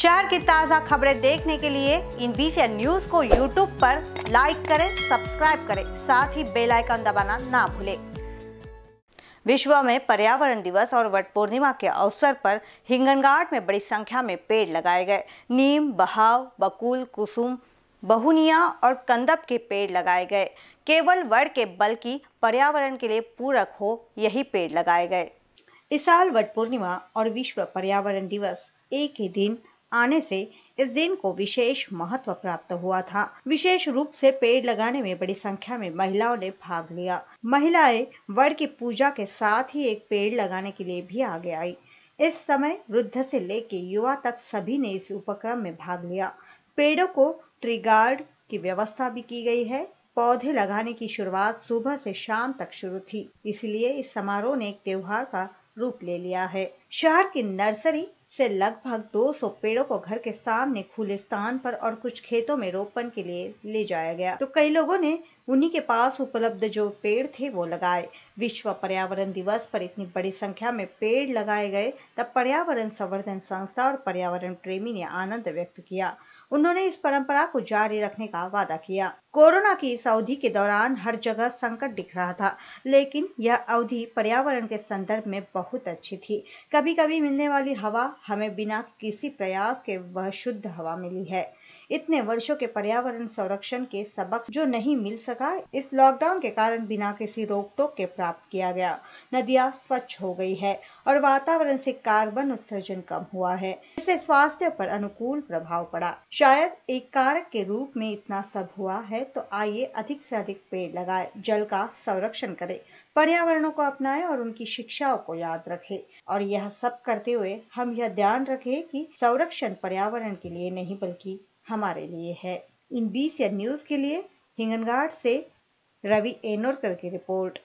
शहर की ताज़ा खबरें देखने के लिए इन बीसी न्यूज को यूट्यूब पर लाइक करें सब्सक्राइब करें साथ ही बेल आइकन दबाना ना भूलें विश्व में पर्यावरण दिवस और वट पूर्णिमा के अवसर पर हिंगनघाट में बड़ी संख्या में पेड़ लगाए गए नीम बहाव बकुल कुसुम बहुनिया और कंदप के पेड़ लगाए गए केवल वड़ के बल्कि पर्यावरण के लिए पूरक हो यही पेड़ लगाए गए इस साल वट पूर्णिमा और विश्व पर्यावरण दिवस एक ही दिन आने से इस दिन को विशेष महत्व प्राप्त हुआ था विशेष रूप से पेड़ लगाने में बड़ी संख्या में महिलाओं ने भाग लिया महिलाएं वर की पूजा के साथ ही एक पेड़ लगाने के लिए भी आगे आई इस समय वृद्ध से लेके युवा तक सभी ने इस उपक्रम में भाग लिया पेड़ों को ट्रीगार्ड की व्यवस्था भी की गई है पौधे लगाने की शुरुआत सुबह से शाम तक शुरू थी इसलिए इस समारोह ने एक त्योहार का रूप ले लिया है शहर की नर्सरी से लगभग 200 पेड़ों को घर के सामने खुले स्थान पर और कुछ खेतों में रोपण के लिए ले जाया गया तो कई लोगों ने उन्हीं के पास उपलब्ध जो पेड़ थे वो लगाए विश्व पर्यावरण दिवस पर इतनी बड़ी संख्या में पेड़ लगाए गए तब पर्यावरण संवर्धन संस्था और पर्यावरण प्रेमी ने आनंद व्यक्त किया उन्होंने इस परंपरा को जारी रखने का वादा किया कोरोना की इस अवधि के दौरान हर जगह संकट दिख रहा था लेकिन यह अवधि पर्यावरण के संदर्भ में बहुत अच्छी थी कभी कभी मिलने वाली हवा हमें बिना किसी प्रयास के वह शुद्ध हवा मिली है इतने वर्षों के पर्यावरण संरक्षण के सबक जो नहीं मिल सका इस लॉकडाउन के कारण बिना किसी रोक टोक के प्राप्त किया गया नदियां स्वच्छ हो गई है और वातावरण से कार्बन उत्सर्जन कम हुआ है इससे स्वास्थ्य पर अनुकूल प्रभाव पड़ा शायद एक कारक के रूप में इतना सब हुआ है तो आइए अधिक से अधिक पेड़ लगाए जल का संरक्षण करें पर्यावरणों को अपनाएं और उनकी शिक्षाओं को याद रखें और यह सब करते हुए हम यह ध्यान रखें कि संरक्षण पर्यावरण के लिए नहीं बल्कि हमारे लिए है इन बीस न्यूज के लिए हिंगनगाड़ से रवि एनोरकर की रिपोर्ट